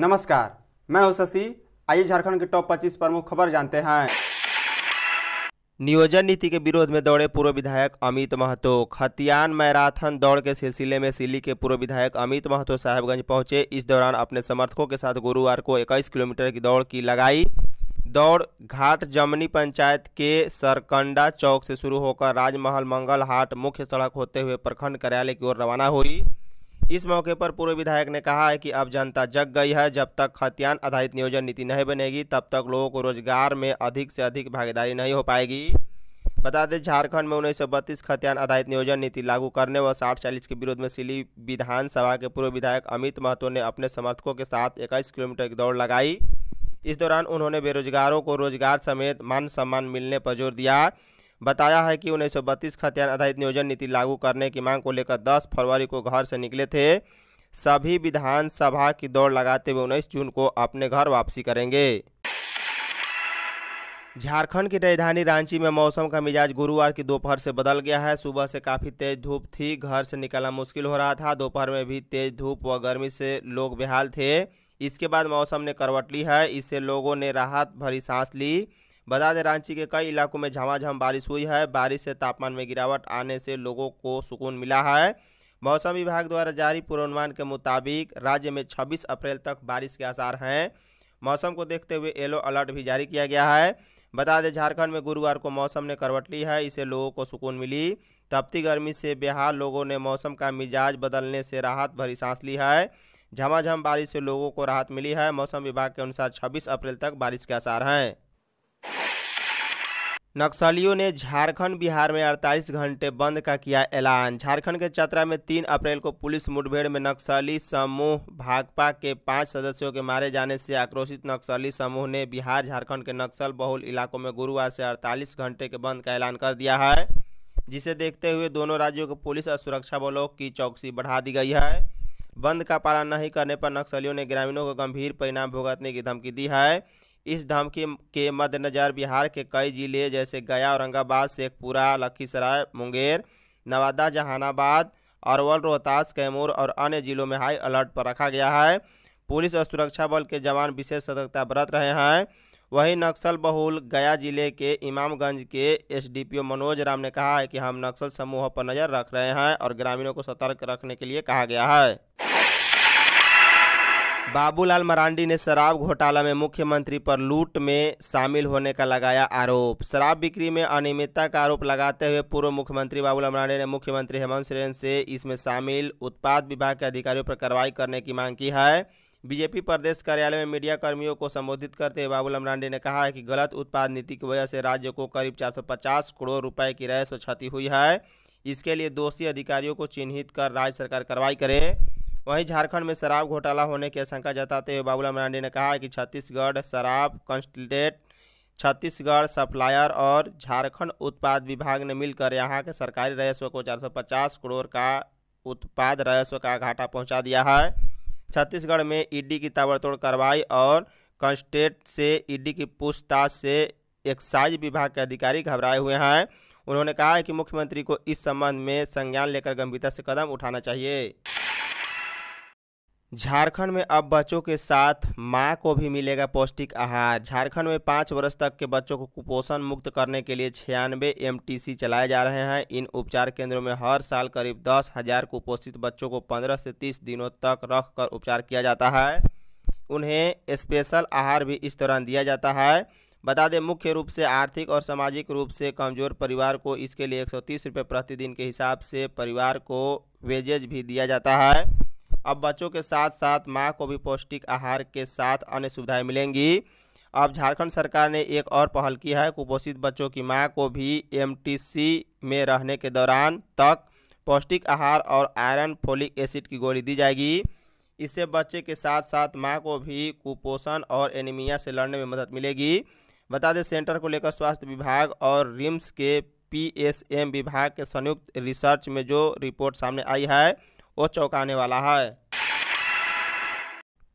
नमस्कार मैं हूं शशि आइए झारखंड के टॉप 25 प्रमुख खबर जानते हैं नियोजन नीति के विरोध में दौड़े पूर्व विधायक अमित महतो खतियान मैराथन दौड़ के सिलसिले में सिली के पूर्व विधायक अमित महतो साहेबगंज पहुंचे इस दौरान अपने समर्थकों के साथ गुरुवार को 21 किलोमीटर की दौड़ की लगाई दौड़ घाट जमनी पंचायत के सरकंडा चौक से शुरू होकर राजमहल मंगल हाट मुख्य सड़क होते हुए प्रखंड कार्यालय की ओर रवाना हुई इस मौके पर पूर्व विधायक ने कहा है कि अब जनता जग गई है जब तक खतियान आधारित नियोजन नीति नहीं बनेगी तब तक लोगों को रोजगार में अधिक से अधिक भागीदारी नहीं हो पाएगी बता दें झारखंड में उन्नीस खतियान आधारित नियोजन नीति लागू करने व साठ चालीस के विरोध में सिली विधानसभा के पूर्व विधायक अमित महतो ने अपने समर्थकों के साथ इक्कीस किलोमीटर की दौड़ लगाई इस दौरान उन्होंने बेरोजगारों को रोजगार समेत मान सम्मान मिलने पर जोर दिया बताया है कि उन्नीस सौ बत्तीस खतियान आधारित नियोजन नीति लागू करने की मांग को लेकर दस फरवरी को घर से निकले थे सभी विधानसभा की दौड़ लगाते हुए उन्नीस जून को अपने घर वापसी करेंगे झारखंड की राजधानी रांची में मौसम का मिजाज गुरुवार की दोपहर से बदल गया है सुबह से काफ़ी तेज़ धूप थी घर से निकलना मुश्किल हो रहा था दोपहर में भी तेज़ धूप व गर्मी से लोग बेहाल थे इसके बाद मौसम ने करवट ली है इससे लोगों ने राहत भरी सांस ली बता दें रांची के कई इलाकों में झमाझम बारिश हुई है बारिश से तापमान में गिरावट आने से लोगों को सुकून मिला है मौसम विभाग द्वारा जारी पूर्वानुमान के मुताबिक राज्य में 26 अप्रैल तक बारिश के आसार हैं मौसम को देखते हुए येलो अलर्ट भी जारी किया गया है बता दें झारखंड में गुरुवार को मौसम ने करवट ली है इसे लोगों को सुकून मिली तपती गर्मी से बेहाल लोगों ने मौसम का मिजाज बदलने से राहत भरी सांस ली है झमाझम बारिश से लोगों को राहत मिली है मौसम विभाग के अनुसार 26 अप्रैल तक बारिश के आसार हैं नक्सलियों ने झारखंड बिहार में 48 घंटे बंद का किया ऐलान झारखंड के चतरा में 3 अप्रैल को पुलिस मुठभेड़ में नक्सली समूह भाकपा के पांच सदस्यों के मारे जाने से आक्रोशित नक्सली समूह ने बिहार झारखंड के नक्सल बहुल इलाकों में गुरुवार से 48 घंटे के बंद का ऐलान कर दिया है जिसे देखते हुए दोनों राज्यों के पुलिस और सुरक्षा बलों की चौकसी बढ़ा दी गई है बंद का पालन नहीं करने पर नक्सलियों ने ग्रामीणों को गंभीर परिणाम भुगतने की धमकी दी है इस धमकी के मद्देनज़र बिहार के कई जिले जैसे गया औरंगाबाद शेखपुरा लखीसराय मुंगेर नवादा जहानाबाद अरवल रोहतास कैमूर और अन्य जिलों में हाई अलर्ट पर रखा गया है पुलिस और सुरक्षा बल के जवान विशेष सतर्कता बरत रहे हैं वहीं नक्सल बहुल गया जिले के इमामगंज के एसडीपीओ मनोज राम ने कहा है कि हम नक्सल समूहों पर नज़र रख रहे हैं और ग्रामीणों को सतर्क रखने के लिए कहा गया है बाबूलाल मरांडी ने शराब घोटाला में मुख्यमंत्री पर लूट में शामिल होने का लगाया आरोप शराब बिक्री में अनियमितता का आरोप लगाते हुए पूर्व मुख्यमंत्री बाबूलाल मरांडी ने मुख्यमंत्री हेमंत सोरेन से इसमें शामिल उत्पाद विभाग के अधिकारियों पर कार्रवाई करने की मांग की है बीजेपी प्रदेश कार्यालय में मीडिया कर्मियों को संबोधित करते हुए बाबूलाल मरांडी ने कहा है कि गलत उत्पाद नीति की वजह से राज्य को करीब चार करोड़ रुपए की राजस्व क्षति हुई है इसके लिए दोषी अधिकारियों को चिन्हित कर राज्य सरकार कार्रवाई करे वहीं झारखंड में शराब घोटाला होने की आशंका जताते हुए बाबूलाल मरांडी ने कहा कि छत्तीसगढ़ शराब कंस्टेट छत्तीसगढ़ सप्लायर और झारखंड उत्पाद विभाग ने मिलकर यहां के सरकारी राजस्व को 450 करोड़ का उत्पाद राजस्व का घाटा पहुंचा दिया है छत्तीसगढ़ में ईडी की ताबड़तोड़ कार्रवाई और कंस्टेट से ईडी की पूछताछ से एक्साइज विभाग के अधिकारी घबराए हुए हैं उन्होंने कहा है कि मुख्यमंत्री को इस संबंध में संज्ञान लेकर गंभीरता से कदम उठाना चाहिए झारखंड में अब बच्चों के साथ मां को भी मिलेगा पौष्टिक आहार झारखंड में पाँच वर्ष तक के बच्चों को कुपोषण मुक्त करने के लिए छियानवे एम चलाए जा रहे हैं इन उपचार केंद्रों में हर साल करीब दस हजार कुपोषित बच्चों को पंद्रह से तीस दिनों तक रख कर उपचार किया जाता है उन्हें स्पेशल आहार भी इस दौरान दिया जाता है बता दें मुख्य रूप से आर्थिक और सामाजिक रूप से कमजोर परिवार को इसके लिए एक सौ प्रतिदिन के हिसाब से परिवार को वेजेज भी दिया जाता है अब बच्चों के साथ साथ माँ को भी पौष्टिक आहार के साथ अन्य सुविधाएं मिलेंगी अब झारखंड सरकार ने एक और पहल की है कुपोषित बच्चों की माँ को भी एमटीसी में रहने के दौरान तक पौष्टिक आहार और आयरन फोलिक एसिड की गोली दी जाएगी इससे बच्चे के साथ साथ माँ को भी कुपोषण और एनीमिया से लड़ने में मदद मिलेगी बता दें सेंटर को लेकर स्वास्थ्य विभाग और रिम्स के पीएसएम विभाग के संयुक्त रिसर्च में जो रिपोर्ट सामने आई है वो चौंकाने वाला है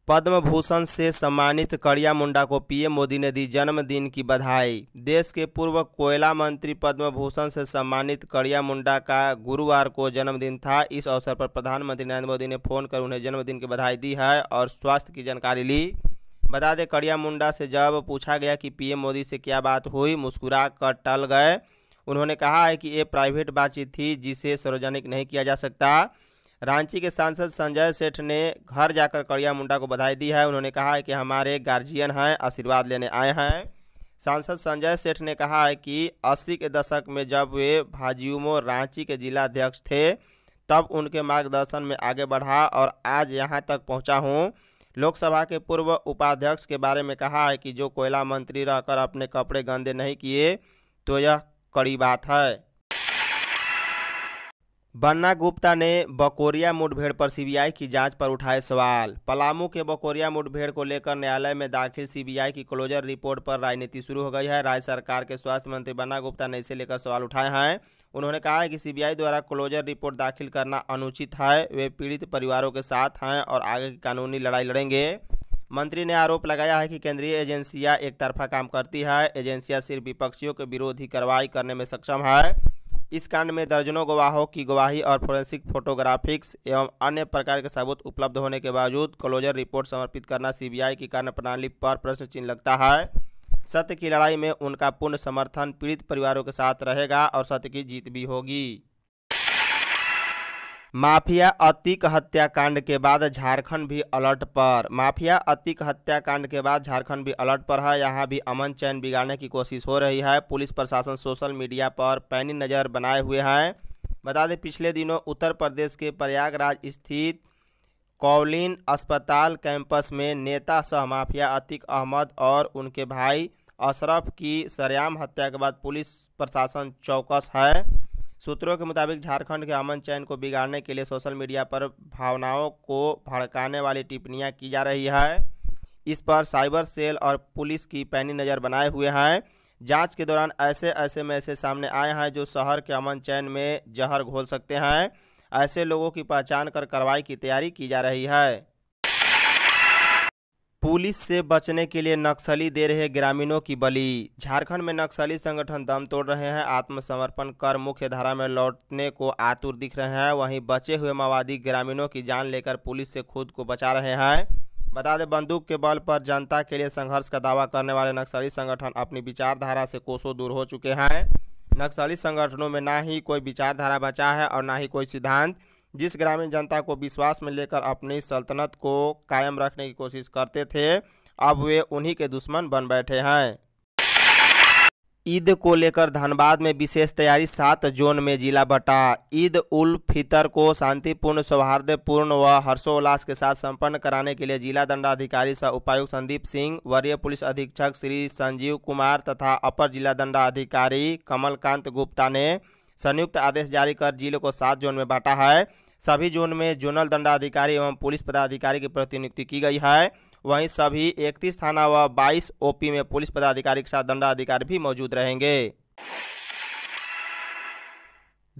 पद्म भूषण से सम्मानित करिया मुंडा को पीएम मोदी ने दी जन्मदिन की बधाई देश के पूर्व कोयला मंत्री पद्म भूषण से सम्मानित करिया मुंडा का गुरुवार को जन्मदिन था इस अवसर पर प्रधानमंत्री नरेंद्र मोदी ने फोन कर उन्हें जन्मदिन की बधाई दी है और स्वास्थ्य की जानकारी ली बता दें करिया मुंडा से जब पूछा गया कि पीएम मोदी से क्या बात हुई मुस्कुरा कर टल गए उन्होंने कहा है कि ये प्राइवेट बातचीत थी जिसे सार्वजनिक नहीं किया जा सकता रांची के सांसद संजय सेठ ने घर जाकर कड़िया मुंडा को बधाई दी है उन्होंने कहा है कि हमारे गार्जियन हैं आशीर्वाद लेने आए हैं सांसद संजय सेठ ने कहा है कि 80 के दशक में जब वे भाजयुमो रांची के जिला अध्यक्ष थे तब उनके मार्गदर्शन में आगे बढ़ा और आज यहाँ तक पहुँचा हूँ लोकसभा के पूर्व उपाध्यक्ष के बारे में कहा है कि जो कोयला मंत्री रहकर अपने कपड़े गंदे नहीं किए तो यह कड़ी बात है बन्ना गुप्ता ने बकोरिया मुठभेड़ पर सीबीआई की जांच पर उठाए सवाल पलामू के बकोरिया मुठभेड़ को लेकर न्यायालय में दाखिल सीबीआई की क्लोजर रिपोर्ट पर राजनीति शुरू हो गई है राज्य सरकार के स्वास्थ्य मंत्री बन्ना गुप्ता ने इसे लेकर सवाल उठाए हैं उन्होंने कहा है कि सीबीआई द्वारा क्लोजर रिपोर्ट दाखिल करना अनुचित है वे पीड़ित परिवारों के साथ हैं और आगे की कानूनी लड़ाई लड़ेंगे मंत्री ने आरोप लगाया है कि केंद्रीय एजेंसियां एक तरफा काम करती है एजेंसियां सिर्फ विपक्षियों के विरोधी कार्रवाई करने में सक्षम है इस कांड में दर्जनों गवाहों की गवाही और फोरेंसिक फोटोग्राफिक्स एवं अन्य प्रकार के सबूत उपलब्ध होने के बावजूद क्लोजर रिपोर्ट समर्पित करना सीबीआई की कार्यप्रणाली पर प्रश्न चिन्ह लगता है सत्य की लड़ाई में उनका पूर्ण समर्थन पीड़ित परिवारों के साथ रहेगा और सत्य की जीत भी होगी माफिया अतिक हत्याकांड के बाद झारखंड भी अलर्ट पर माफिया अतिक हत्याकांड के बाद झारखंड भी अलर्ट पर है यहाँ भी अमन चैन बिगाड़ने की कोशिश हो रही है पुलिस प्रशासन सोशल मीडिया पर पैनी नज़र बनाए हुए हैं बता दें पिछले दिनों उत्तर प्रदेश के प्रयागराज स्थित कौलिन अस्पताल कैंपस में नेता सह माफिया अतिक अहमद और उनके भाई अशरफ की सरेआम हत्या के बाद पुलिस प्रशासन चौकस है सूत्रों के मुताबिक झारखंड के अमन चैन को बिगाड़ने के लिए सोशल मीडिया पर भावनाओं को भड़काने वाली टिप्पणियां की जा रही है इस पर साइबर सेल और पुलिस की पैनी नज़र बनाए हुए हैं जांच के दौरान ऐसे ऐसे मैसेज सामने आए हैं जो शहर के अमन चैन में जहर घोल सकते हैं ऐसे लोगों की पहचान कर कार्रवाई की तैयारी की जा रही है पुलिस से बचने के लिए नक्सली दे रहे ग्रामीणों की बलि झारखंड में नक्सली संगठन दम तोड़ रहे हैं आत्मसमर्पण कर मुख्य धारा में लौटने को आतुर दिख रहे हैं वहीं बचे हुए माओवादी ग्रामीणों की जान लेकर पुलिस से खुद को बचा रहे हैं बता दें बंदूक के बल पर जनता के लिए संघर्ष का दावा करने वाले नक्सली संगठन अपनी विचारधारा से कोसों दूर हो चुके हैं नक्सली संगठनों में ना ही कोई विचारधारा बचा है और ना ही कोई सिद्धांत जिस ग्रामीण जनता को विश्वास में लेकर अपनी सल्तनत को कायम रखने की कोशिश करते थे अब वे उन्हीं के दुश्मन बन बैठे हैं ईद को लेकर धनबाद में विशेष तैयारी सात जोन में जिला बटा ईद उल फितर को शांतिपूर्ण सौहार्दपूर्ण व हर्षोल्लास के साथ संपन्न कराने के लिए जिला दंडाधिकारी सह उपायुक्त संदीप सिंह वरीय पुलिस अधीक्षक श्री संजीव कुमार तथा अपर जिला दंडाधिकारी कमलकांत गुप्ता ने संयुक्त आदेश जारी कर जिले को सात जोन में बांटा है सभी जोन में जोनल दंडाधिकारी एवं पुलिस पदाधिकारी की प्रतिनियुक्ति की गई है वहीं सभी इकतीस थाना व बाईस ओपी में पुलिस पदाधिकारी के साथ दंडाधिकारी भी मौजूद रहेंगे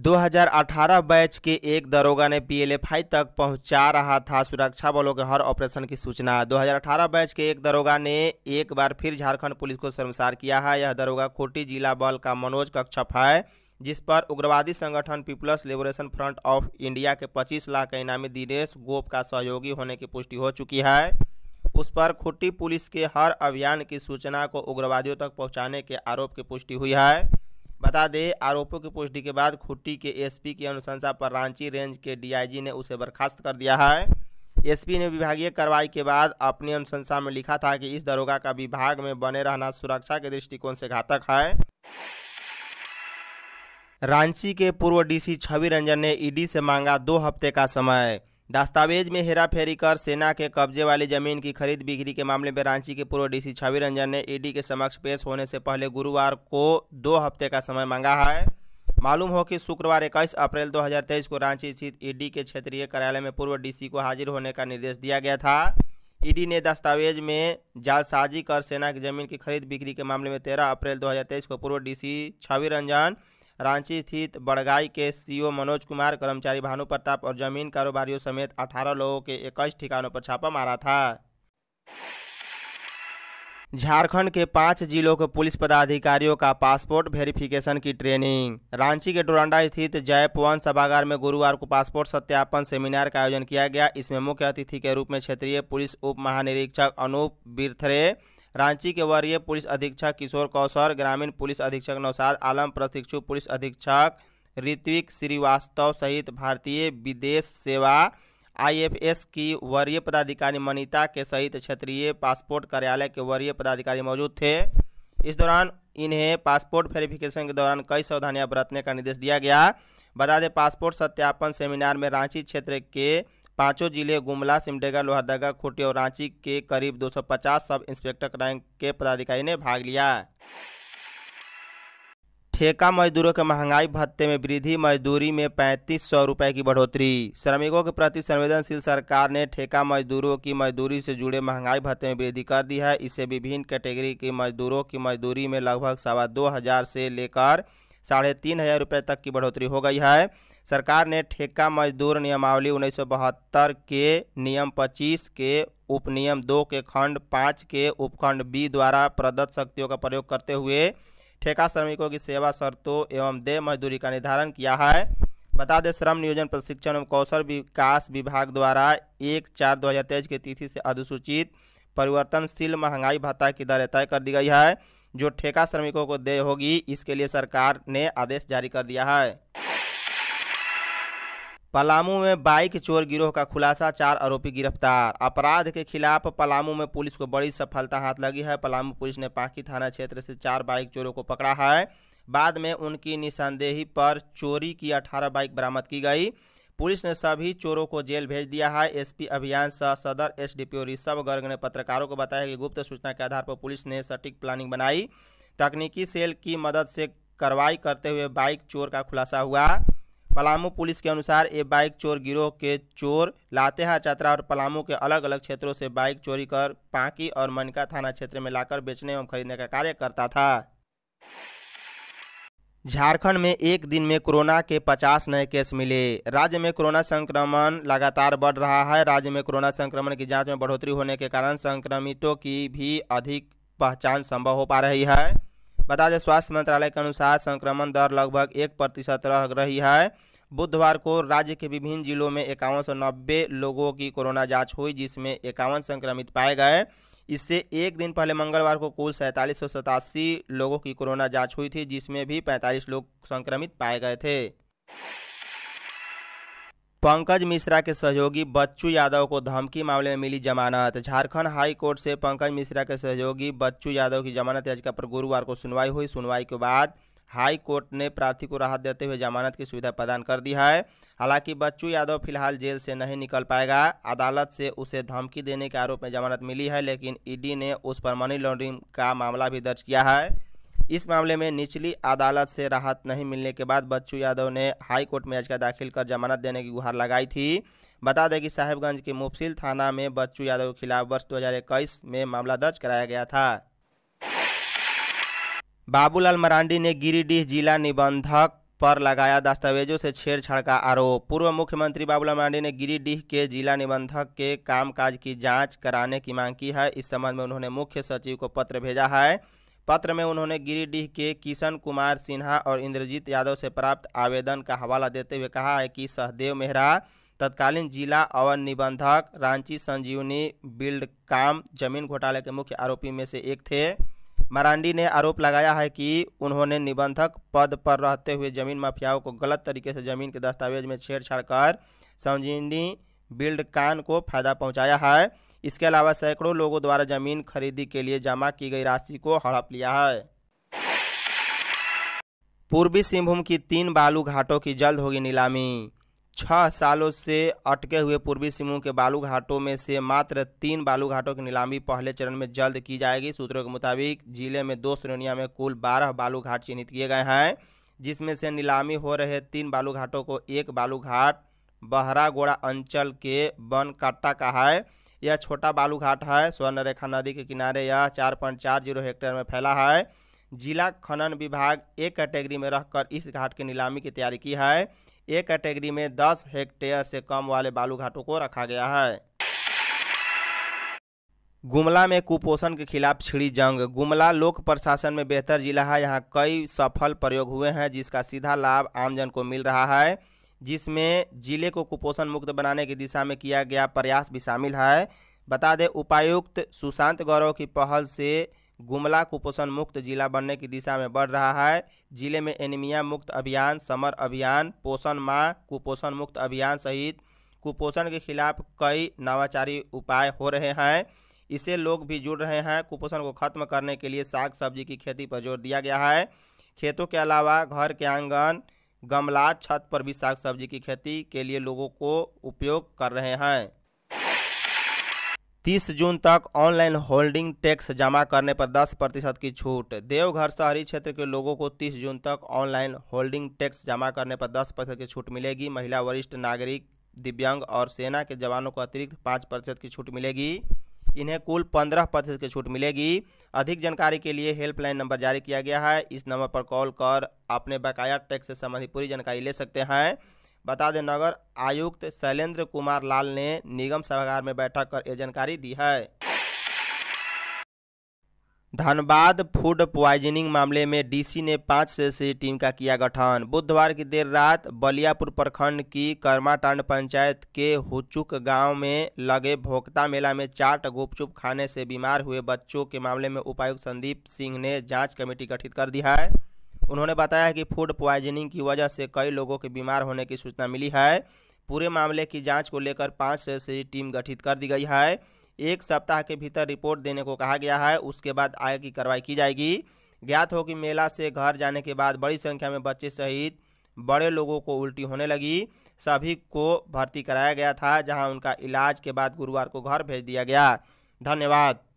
2018 बैच के एक दरोगा ने पी तक पहुंचा रहा था सुरक्षा बलों के हर ऑपरेशन की सूचना 2018 बैच के एक दरोगा ने एक बार फिर झारखंड पुलिस को शर्मसार किया है यह दरोगा खोटी जिला बल का मनोज कक्षप है जिस पर उग्रवादी संगठन People's Liberation Front of India के 25 लाख के इनामी दिनेश गोप का सहयोगी होने की पुष्टि हो चुकी है उस पर खुट्टी पुलिस के हर अभियान की सूचना को उग्रवादियों तक पहुंचाने के आरोप की पुष्टि हुई है बता दें आरोपों की पुष्टि के बाद खुट्टी के एसपी की अनुशंसा पर रांची रेंज के डीआईजी ने उसे बर्खास्त कर दिया है एसपी ने विभागीय कार्रवाई के बाद अपनी अनुशंसा में लिखा था कि इस दरोगा का विभाग में बने रहना सुरक्षा के दृष्टिकोण से घातक है रांची के पूर्व डीसी छवि रंजन ने ईडी से मांगा दो हफ्ते का समय दस्तावेज में हेराफेरी कर सेना के कब्जे वाली जमीन की खरीद बिक्री के मामले में रांची के पूर्व डीसी छवि रंजन ने ईडी के समक्ष पेश होने से पहले गुरुवार को दो हफ्ते का समय मांगा है मालूम हो कि शुक्रवार इक्कीस अप्रैल 2023 को रांची स्थित ईडी के क्षेत्रीय कार्यालय में पूर्व डीसी को हाजिर होने का निर्देश दिया गया था ईडी ने दस्तावेज में जालसाजी कर सेना की जमीन की खरीद बिक्री के मामले में 13 अप्रैल 2023 को पूर्व डीसी छवि रंजन रांची स्थित बड़गाई के सीईओ मनोज कुमार कर्मचारी भानु प्रताप और जमीन कारोबारियों समेत 18 लोगों के इक्कीस ठिकानों पर छापा मारा था झारखंड के पाँच जिलों के पुलिस पदाधिकारियों का पासपोर्ट वेरिफिकेशन की ट्रेनिंग रांची के डोरंडा स्थित जयपवन सभागार में गुरुवार को पासपोर्ट सत्यापन सेमिनार का आयोजन किया गया इसमें मुख्य अतिथि के रूप में क्षेत्रीय पुलिस उप महानिरीक्षक अनूप बिरथरे रांची के वरीय पुलिस अधीक्षक किशोर कौशर ग्रामीण पुलिस अधीक्षक नौसाद आलम प्रशिक्षु पुलिस अधीक्षक ऋत्विक श्रीवास्तव सहित भारतीय विदेश सेवा आईएफएस की वरीय पदाधिकारी मनीता के सहित क्षेत्रीय पासपोर्ट कार्यालय के वरीय पदाधिकारी मौजूद थे इस दौरान इन्हें पासपोर्ट वेरिफिकेशन के दौरान कई सावधानियां बरतने का निर्देश दिया गया बता दें पासपोर्ट सत्यापन सेमिनार में रांची क्षेत्र के पांचों जिले गुमला सिमडेगा लोहरदगा खूटी और रांची के करीब 250 सब इंस्पेक्टर रैंक के पदाधिकारी ने भाग लिया ठेका मजदूरों के महंगाई भत्ते में वृद्धि मजदूरी में पैंतीस सौ रुपये की बढ़ोतरी श्रमिकों के प्रति संवेदनशील सरकार ने ठेका मजदूरों की मजदूरी से जुड़े महंगाई भत्ते में वृद्धि कर दी है इससे विभिन्न कैटेगरी के मजदूरों की मजदूरी में लगभग सवा दो हज़ार से लेकर साढ़े तीन हज़ार रुपये तक की बढ़ोतरी हो गई है सरकार ने ठेका मजदूर नियमावली उन्नीस के नियम 25 के उपनियम दो के खंड पाँच के उपखंड बी द्वारा प्रदत्त शक्तियों का प्रयोग करते हुए ठेका श्रमिकों की सेवा शर्तों एवं देय मजदूरी का निर्धारण किया है बता दें श्रम नियोजन प्रशिक्षण एवं कौशल विकास विभाग द्वारा एक चार दो हज़ार तेईस की तिथि से अधिसूचित परिवर्तनशील महंगाई भत्ता की दरें तय कर दी गई है जो ठेका श्रमिकों को दे होगी इसके लिए सरकार ने आदेश जारी कर दिया है पलामू में बाइक चोर गिरोह का खुलासा चार आरोपी गिरफ्तार अपराध के खिलाफ पलामू में पुलिस को बड़ी सफलता हाथ लगी है पलामू पुलिस ने पाकी थाना क्षेत्र से चार बाइक चोरों को पकड़ा है बाद में उनकी निशानदेही पर चोरी की अठारह बाइक बरामद की गई पुलिस ने सभी चोरों को जेल भेज दिया है एसपी अभियान सह सदर एसडीपीओ ऋषभ गर्ग ने पत्रकारों को बताया कि गुप्त सूचना के आधार पर पुलिस ने सटीक प्लानिंग बनाई तकनीकी सेल की मदद से कार्रवाई करते हुए बाइक चोर का खुलासा हुआ पलामू पुलिस के अनुसार ये बाइक चोर गिरोह के चोर लातेहार चतरा और पलामू के अलग अलग क्षेत्रों से बाइक चोरी कर पाकी और मनका थाना क्षेत्र में लाकर बेचने एवं खरीदने का कार्य करता था झारखंड में एक दिन में कोरोना के 50 नए केस मिले राज्य में कोरोना संक्रमण लगातार बढ़ रहा है राज्य में कोरोना संक्रमण की जांच में बढ़ोतरी होने के कारण संक्रमितों की भी अधिक पहचान संभव हो पा रही है बता दें स्वास्थ्य मंत्रालय के अनुसार संक्रमण दर लगभग एक प्रतिशत रह रही है बुधवार को राज्य के विभिन्न जिलों में इक्यावन सौ नब्बे लोगों की कोरोना जांच हुई जिसमें इक्यावन संक्रमित पाए गए इससे एक दिन पहले मंगलवार को कुल सैंतालीस सौ सतासी लोगों की कोरोना जांच हुई थी जिसमें भी पैंतालीस लोग संक्रमित पाए गए थे पंकज मिश्रा के सहयोगी बच्चू यादव को धमकी मामले में मिली जमानत झारखंड हाई कोर्ट से पंकज मिश्रा के सहयोगी बच्चू यादव की जमानत याचिका पर गुरुवार को सुनवाई हुई सुनवाई के बाद हाई कोर्ट ने प्रार्थी को राहत देते हुए जमानत की सुविधा प्रदान कर दी है हालांकि बच्चू यादव फिलहाल जेल से नहीं निकल पाएगा अदालत से उसे धमकी देने के आरोप में जमानत मिली है लेकिन ईडी ने उस पर मनी लॉन्ड्रिंग का मामला भी दर्ज किया है इस मामले में निचली अदालत से राहत नहीं मिलने के बाद बच्चू यादव ने हाईकोर्ट में याचिका दाखिल कर जमानत देने की गुहार लगाई थी बता दें कि साहेबगंज के मुफसिल थाना में बच्चू यादव के खिलाफ वर्ष दो में मामला दर्ज कराया गया था बाबूलाल मरांडी ने गिरिडीह जिला निबंधक पर लगाया दस्तावेजों से छेड़छाड़ का आरोप पूर्व मुख्यमंत्री बाबूलाल मरांडी ने गिरिडीह के जिला निबंधक के कामकाज की जांच कराने की मांग की है इस संबंध में उन्होंने मुख्य सचिव को पत्र भेजा है पत्र में उन्होंने गिरिडीह के किशन कुमार सिन्हा और इंद्रजीत यादव से प्राप्त आवेदन का हवाला देते हुए कहा है कि सहदेव मेहरा तत्कालीन जिला और निबंधक रांची संजीवनी बिल्ड काम जमीन घोटाले के मुख्य आरोपी में से एक थे मरांडी ने आरोप लगाया है कि उन्होंने निबंधक पद पर रहते हुए जमीन माफियाओं को गलत तरीके से जमीन के दस्तावेज में छेड़छाड़ कर संजीवनी बिल्ड कान को फायदा पहुंचाया है इसके अलावा सैकड़ों लोगों द्वारा जमीन खरीदी के लिए जमा की गई राशि को हड़प लिया है पूर्वी सिंहभूम की तीन बालू घाटों की जल्द होगी नीलामी छह सालों से अटके हुए पूर्वी सिंहभूम के बालू घाटों में से मात्र तीन बालू घाटों की नीलामी पहले चरण में जल्द की जाएगी सूत्रों के मुताबिक जिले में दो श्रेणियों में कुल बारह बालू घाट चिन्हित किए गए हैं जिसमें से नीलामी हो रहे तीन बालू घाटों को एक बालू घाट बहरागोड़ा अंचल के बनकाटा का है यह छोटा बालूघाट है स्वर्णरेखा नदी के किनारे यह चार पॉइंट चार जीरो हेक्टेयर में फैला है जिला खनन विभाग एक कैटेगरी में रहकर इस घाट की नीलामी की तैयारी की है एक कैटेगरी में दस हेक्टेयर से कम वाले बालू घाटों को रखा गया है गुमला में कुपोषण के खिलाफ छिड़ी जंग गुमला लोक प्रशासन में बेहतर जिला है यहाँ कई सफल प्रयोग हुए हैं जिसका सीधा लाभ आमजन को मिल रहा है जिसमें जिले को कुपोषण मुक्त बनाने की दिशा में किया गया प्रयास भी शामिल है बता दें उपायुक्त सुशांत गौरव की पहल से गुमला कुपोषण मुक्त जिला बनने की दिशा में बढ़ रहा है जिले में एनीमिया मुक्त अभियान समर अभियान पोषण माह कुपोषण मुक्त अभियान सहित कुपोषण के खिलाफ कई नवाचारी उपाय हो रहे हैं इससे लोग भी जुड़ रहे हैं कुपोषण को खत्म करने के लिए साग सब्जी की खेती पर जोर दिया गया है खेतों के अलावा घर के आंगन गमला छत पर भी साग सब्जी की खेती के लिए लोगों को उपयोग कर रहे हैं 30 जून तक ऑनलाइन होल्डिंग टैक्स जमा करने पर 10 प्रतिशत की छूट देवघर शहरी क्षेत्र के लोगों को 30 जून तक ऑनलाइन होल्डिंग टैक्स जमा करने पर 10 प्रतिशत की छूट मिलेगी महिला वरिष्ठ नागरिक दिव्यांग और सेना के जवानों को अतिरिक्त 5 प्रतिशत की छूट मिलेगी इन्हें कुल पंद्रह प्रतिशत की छूट मिलेगी अधिक जानकारी के लिए हेल्पलाइन नंबर जारी किया गया है इस नंबर पर कॉल कर अपने बकाया टैक्स से संबंधित पूरी जानकारी ले सकते हैं बता दें नगर आयुक्त शैलेंद्र कुमार लाल ने निगम सभागार में बैठक कर यह जानकारी दी है धनबाद फूड प्वाइजनिंग मामले में डीसी ने पाँच सदस्यीय टीम का किया गठन बुधवार की देर रात बलियापुर प्रखंड की कर्माटांड पंचायत के हुचुक गांव में लगे भोक्ता मेला में चाट गुपचुप खाने से बीमार हुए बच्चों के मामले में उपायुक्त संदीप सिंह ने जांच कमेटी गठित कर दी है उन्होंने बताया कि फूड प्वाइजनिंग की वजह से कई लोगों के बीमार होने की सूचना मिली है पूरे मामले की जाँच को लेकर पाँच सदस्यीय टीम गठित कर दी गई है एक सप्ताह के भीतर रिपोर्ट देने को कहा गया है उसके बाद आगे की कार्रवाई की जाएगी ज्ञात हो कि मेला से घर जाने के बाद बड़ी संख्या में बच्चे सहित बड़े लोगों को उल्टी होने लगी सभी को भर्ती कराया गया था जहां उनका इलाज के बाद गुरुवार को घर भेज दिया गया धन्यवाद